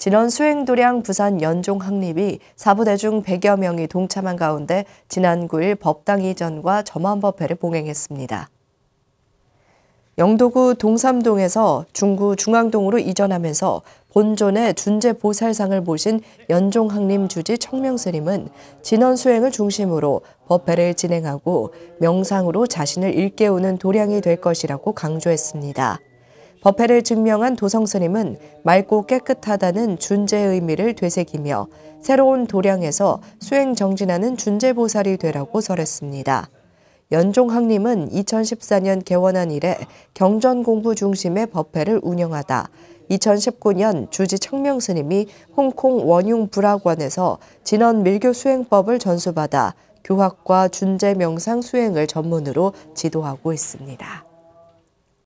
진원 수행도량 부산 연종 확립이 사부대중 100여 명이 동참한 가운데 지난 9일 법당 이전과 점안법회를 봉행했습니다. 영도구 동삼동에서 중구 중앙동으로 이전하면서 본존의 준재 보살상을 모신 연종학림 주지 청명스님은 진원 수행을 중심으로 법회를 진행하고 명상으로 자신을 일깨우는 도량이 될 것이라고 강조했습니다. 법회를 증명한 도성스님은 맑고 깨끗하다는 준재의 의미를 되새기며 새로운 도량에서 수행 정진하는 준재보살이 되라고 설했습니다. 연종학님은 2014년 개원한 이래 경전 공부 중심의 법회를 운영하다 2019년 주지 청명스님이 홍콩 원융 불학원에서 진원 밀교 수행법을 전수받아 교학과 준재 명상 수행을 전문으로 지도하고 있습니다.